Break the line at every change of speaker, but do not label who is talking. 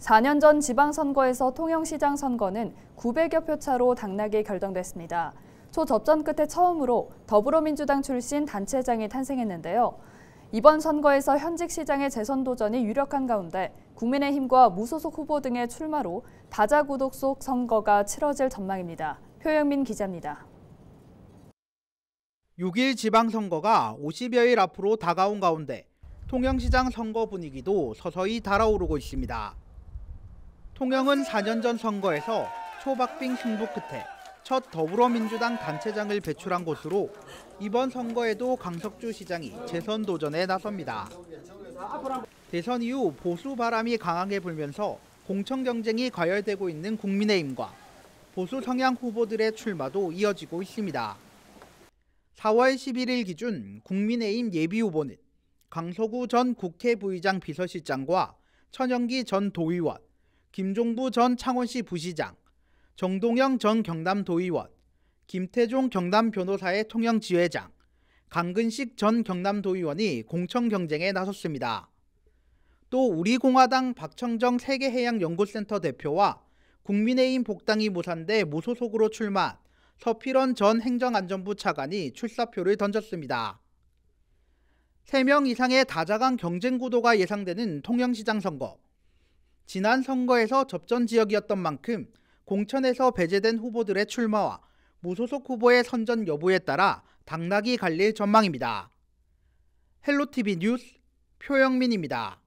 4년 전 지방선거에서 통영시장 선거는 900여 표 차로 당락이 결정됐습니다. 초접전 끝에 처음으로 더불어민주당 출신 단체장이 탄생했는데요. 이번 선거에서 현직 시장의 재선 도전이 유력한 가운데 국민의힘과 무소속 후보 등의 출마로 다자구독 속 선거가 치러질 전망입니다. 표영민 기자입니다.
6일 지방선거가 50여일 앞으로 다가온 가운데 통영시장 선거 분위기도 서서히 달아오르고 있습니다. 통영은 4년 전 선거에서 초박빙 승부 끝에 첫 더불어민주당 단체장을 배출한 곳으로 이번 선거에도 강석주 시장이 재선 도전에 나섭니다. 대선 이후 보수 바람이 강하게 불면서 공천 경쟁이 과열되고 있는 국민의힘과 보수 성향 후보들의 출마도 이어지고 있습니다. 4월 11일 기준 국민의힘 예비후보는 강석우전 국회 부의장 비서실장과 천영기 전 도의원, 김종부 전 창원시 부시장, 정동영 전 경남도의원, 김태종 경남 변호사의 통영지회장, 강근식 전 경남도의원이 공천 경쟁에 나섰습니다. 또 우리공화당 박청정 세계해양연구센터 대표와 국민의힘 복당이 무산돼 무소속으로 출마한 서필원 전 행정안전부 차관이 출사표를 던졌습니다. 3명 이상의 다자간 경쟁 구도가 예상되는 통영시장 선거. 지난 선거에서 접전 지역이었던 만큼 공천에서 배제된 후보들의 출마와 무소속 후보의 선전 여부에 따라 당락이 갈릴 전망입니다. 헬로티비 뉴스 표영민입니다.